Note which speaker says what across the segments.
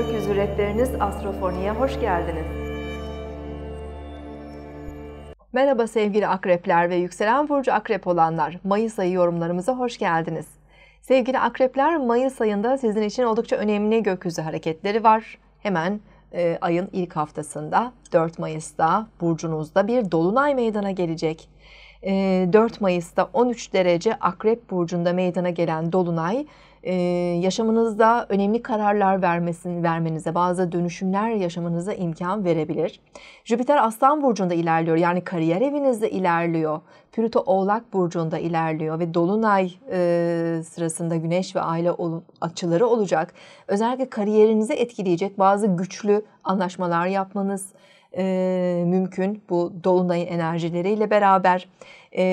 Speaker 1: Gökyüzü Rehberiniz Astrofoni'ye hoş geldiniz. Merhaba sevgili akrepler ve yükselen burcu akrep olanlar. Mayıs ayı yorumlarımıza hoş geldiniz. Sevgili akrepler Mayıs ayında sizin için oldukça önemli gökyüzü hareketleri var. Hemen e, ayın ilk haftasında 4 Mayıs'ta burcunuzda bir dolunay meydana gelecek. 4 e, Mayıs'ta 13 derece Akrep Burcu'nda meydana gelen Dolunay e, yaşamınızda önemli kararlar vermesini vermenize, bazı dönüşümler yaşamınıza imkan verebilir. Jüpiter Aslan burcunda ilerliyor. Yani kariyer evinizde ilerliyor. Plüto Oğlak burcunda ilerliyor ve dolunay e, sırasında Güneş ve aile ol, açıları olacak. Özellikle kariyerinizi etkileyecek bazı güçlü anlaşmalar yapmanız, e, mümkün bu dolunay enerjileriyle beraber. E,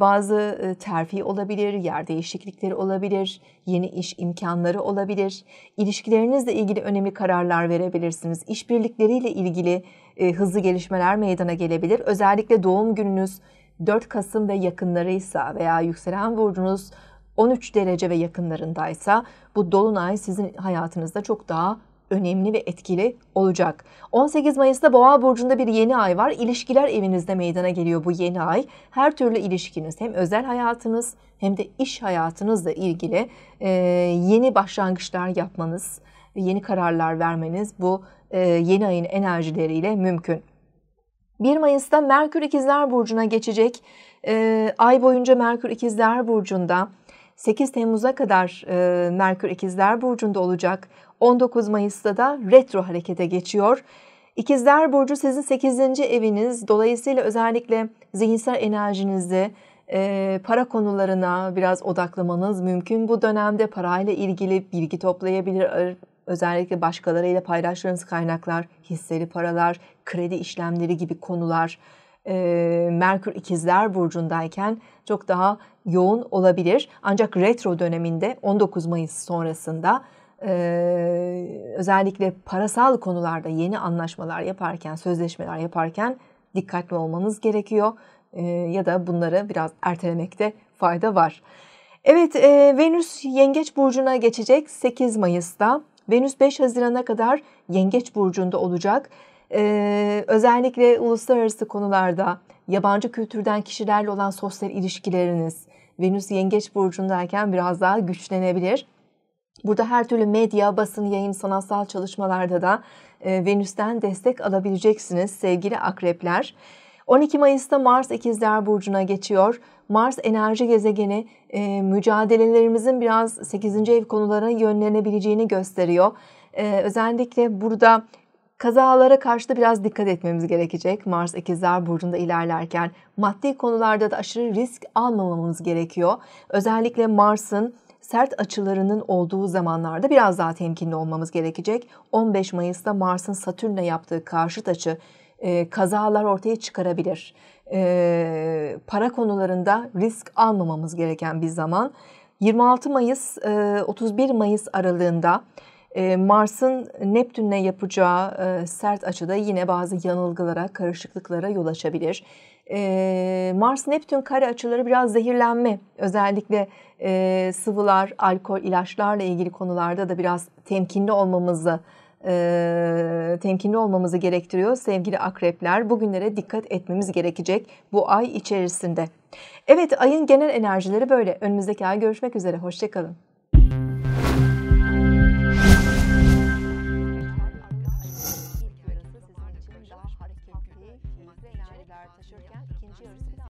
Speaker 1: bazı e, terfi olabilir, yer değişiklikleri olabilir, yeni iş imkanları olabilir. ilişkilerinizle ilgili önemli kararlar verebilirsiniz. işbirlikleriyle ilgili e, hızlı gelişmeler meydana gelebilir. Özellikle doğum gününüz 4 Kasım ve yakınlarıysa veya yükselen burcunuz 13 derece ve yakınlarındaysa bu dolunay sizin hayatınızda çok daha önemli ve etkili olacak. 18 Mayıs'ta Boğa burcunda bir yeni ay var. İlişkiler evinizde meydana geliyor bu yeni ay. Her türlü ilişkiniz hem özel hayatınız hem de iş hayatınızla ilgili e, yeni başlangıçlar yapmanız, yeni kararlar vermeniz bu e, yeni ayın enerjileriyle mümkün. 1 Mayıs'ta Merkür İkizler Burcu'na geçecek. E, ay boyunca Merkür İkizler Burcu'nda 8 Temmuz'a kadar e, Merkür İkizler Burcu'nda olacak. 19 Mayıs'ta da retro harekete geçiyor. İkizler Burcu sizin 8. eviniz. Dolayısıyla özellikle zihinsel enerjinizi e, para konularına biraz odaklamanız mümkün. Bu dönemde parayla ilgili bilgi toplayabilir, özellikle başkalarıyla paylaştığınız kaynaklar, hisseli paralar, kredi işlemleri gibi konular e, Merkür ikizler burcundayken çok daha yoğun olabilir. Ancak retro döneminde 19 Mayıs sonrasında e, özellikle parasal konularda yeni anlaşmalar yaparken, sözleşmeler yaparken dikkatli olmanız gerekiyor. E, ya da bunları biraz ertelemekte fayda var. Evet e, Venüs Yengeç Burcu'na geçecek 8 Mayıs'ta. Venüs 5 Haziran'a kadar Yengeç Burcu'nda olacak e, özellikle uluslararası konularda yabancı kültürden kişilerle olan sosyal ilişkileriniz Venüs Yengeç Burcu'ndayken biraz daha güçlenebilir. Burada her türlü medya, basın, yayın, sanatsal çalışmalarda da e, Venüs'ten destek alabileceksiniz sevgili akrepler. 12 Mayıs'ta Mars İkizler Burcu'na geçiyor. Mars enerji gezegeni e, mücadelelerimizin biraz 8. ev konularına yönlenebileceğini gösteriyor. E, özellikle burada Kazalara karşı da biraz dikkat etmemiz gerekecek. Mars ikizler burcunda ilerlerken maddi konularda da aşırı risk almamamız gerekiyor. Özellikle Mars'ın sert açılarının olduğu zamanlarda biraz daha temkinli olmamız gerekecek. 15 Mayıs'ta Mars'ın Satürn'le yaptığı karşıt açı e, kazalar ortaya çıkarabilir. E, para konularında risk almamamız gereken bir zaman. 26 Mayıs e, 31 Mayıs aralığında ee, Mars'ın Neptün'le yapacağı e, sert açıda yine bazı yanılgılara, karışıklıklara yol açabilir. Ee, Mars-Neptün kare açıları biraz zehirlenme, özellikle e, sıvılar, alkol, ilaçlarla ilgili konularda da biraz temkinli olmamızı e, temkinli olmamızı gerektiriyor sevgili akrepler. Bugünlere dikkat etmemiz gerekecek bu ay içerisinde. Evet ayın genel enerjileri böyle. Önümüzdeki ay görüşmek üzere. Hoşçakalın.